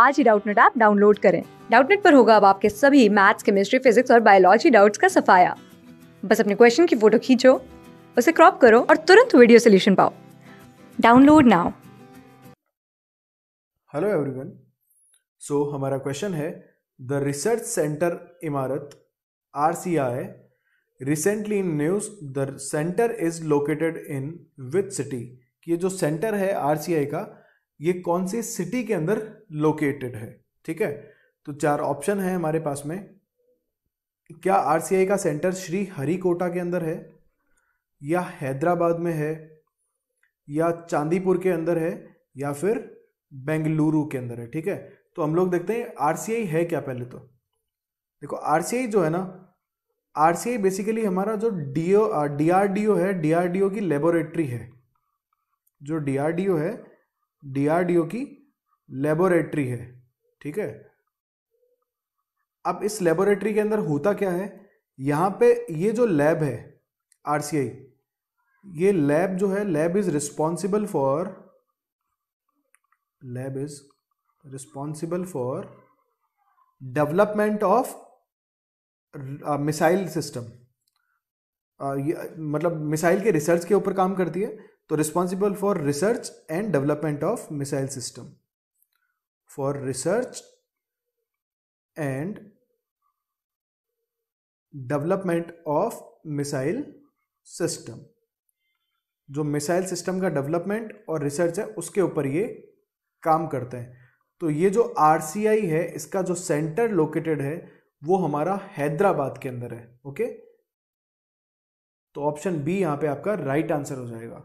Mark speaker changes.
Speaker 1: आज ही Doubtnut app download करें डाउटनेट पर होगा अब आपके सभी मैथ्स केमिस्ट्री फिजिक्स और बायोलॉजी डाउट्स का सफाया बस अपने क्वेश्चन की फोटो खींचो उसे क्रॉप करो और तुरंत वीडियो सोल्यूशन पाओ download now
Speaker 2: hello everyone so हमारा क्वेश्चन है the research centre Imarat R C I recently in news the centre is located in with city ये जो सेंटर है आर सी आई का ये कौन से सिटी के अंदर लोकेटेड है ठीक है तो चार ऑप्शन है हमारे पास में क्या आरसीआई का सेंटर श्री हरिकोटा के अंदर है या हैदराबाद में है या चांदीपुर के अंदर है या फिर बेंगलुरु के अंदर है ठीक है तो हम लोग देखते हैं आरसीआई है क्या पहले तो देखो आरसीआई जो है ना आरसीआई बेसिकली हमारा जो डीओ डीआरडीओ है डीआरडीओ की लेबोरेटरी है जो डीआरडीओ है डीआरडीओ की लेबोरेटरी है ठीक है अब इस लेबोरेटरी के अंदर होता क्या है यहाँ पे ये जो लैब है आरसीआई ये लैब जो है lab is responsible for lab is responsible for development of missile system मतलब मिसाइल के रिसर्च के ऊपर काम करती है तो responsible for research and development of missile system for research and development of missile system जो मिसाइल सिस्टम का डेवलपमेंट और रिसर्च है उसके ऊपर ये काम करते हैं तो ये जो आर है इसका जो सेंटर लोकेटेड है वो हमारा हैदराबाद के अंदर है ओके तो ऑप्शन बी यहां पे आपका राइट आंसर हो जाएगा